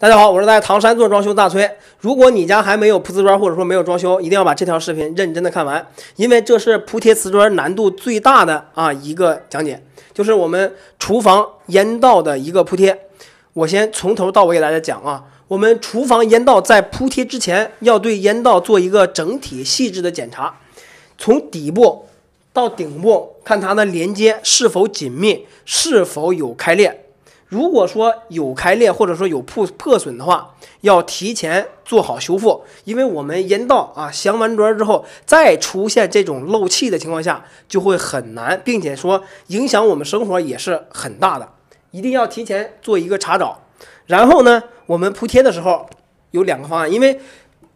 大家好，我是在唐山做装修大崔。如果你家还没有铺瓷砖，或者说没有装修，一定要把这条视频认真的看完，因为这是铺贴瓷砖难度最大的啊一个讲解，就是我们厨房烟道的一个铺贴。我先从头到尾给大家讲啊，我们厨房烟道在铺贴之前，要对烟道做一个整体细致的检查，从底部到顶部看它的连接是否紧密，是否有开裂。如果说有开裂或者说有破破损的话，要提前做好修复，因为我们烟道啊镶完砖之后再出现这种漏气的情况下，就会很难，并且说影响我们生活也是很大的，一定要提前做一个查找。然后呢，我们铺贴的时候有两个方案，因为。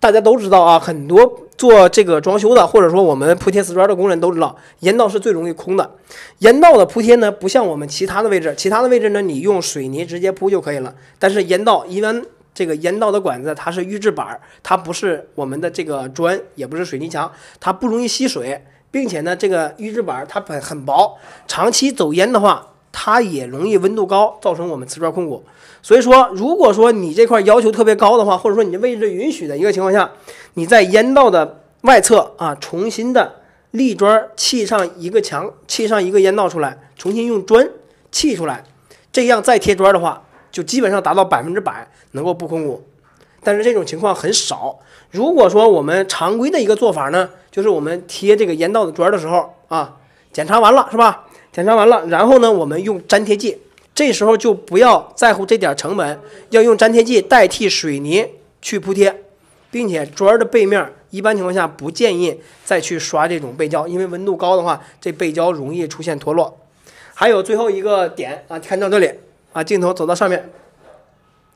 大家都知道啊，很多做这个装修的，或者说我们铺贴瓷砖的工人，都知道烟道是最容易空的。烟道的铺贴呢，不像我们其他的位置，其他的位置呢，你用水泥直接铺就可以了。但是烟道，一般这个烟道的管子它是预制板，它不是我们的这个砖，也不是水泥墙，它不容易吸水，并且呢，这个预制板它很很薄，长期走烟的话。它也容易温度高，造成我们瓷砖空鼓。所以说，如果说你这块要求特别高的话，或者说你的位置允许的一个情况下，你在烟道的外侧啊，重新的立砖砌上一个墙，砌上一个烟道出来，重新用砖砌出来，这样再贴砖的话，就基本上达到百分之百能够不空鼓。但是这种情况很少。如果说我们常规的一个做法呢，就是我们贴这个烟道的砖的时候啊，检查完了是吧？检查完了，然后呢，我们用粘贴剂，这时候就不要在乎这点成本，要用粘贴剂代替水泥去铺贴，并且砖的背面一般情况下不建议再去刷这种背胶，因为温度高的话，这背胶容易出现脱落。还有最后一个点啊，看到这里啊，镜头走到上面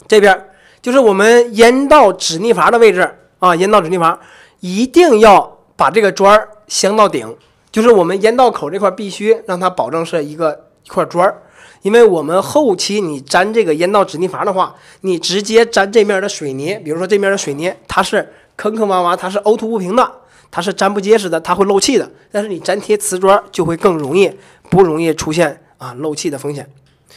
这边，就是我们烟道止逆阀的位置啊，烟道止逆阀一定要把这个砖镶到顶。就是我们烟道口这块必须让它保证是一个一块砖儿，因为我们后期你粘这个烟道止逆阀的话，你直接粘这面的水泥，比如说这面的水泥它是坑坑洼洼，它是凹凸不平的，它是粘不结实的，它会漏气的。但是你粘贴瓷砖就会更容易，不容易出现啊漏气的风险。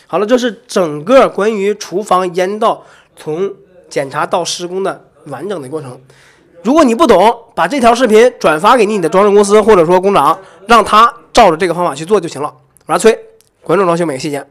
好了，这是整个关于厨房烟道从检查到施工的完整的过程。如果你不懂，把这条视频转发给你的装饰公司或者说工长，让他照着这个方法去做就行了。我来催，关注装修每个细节。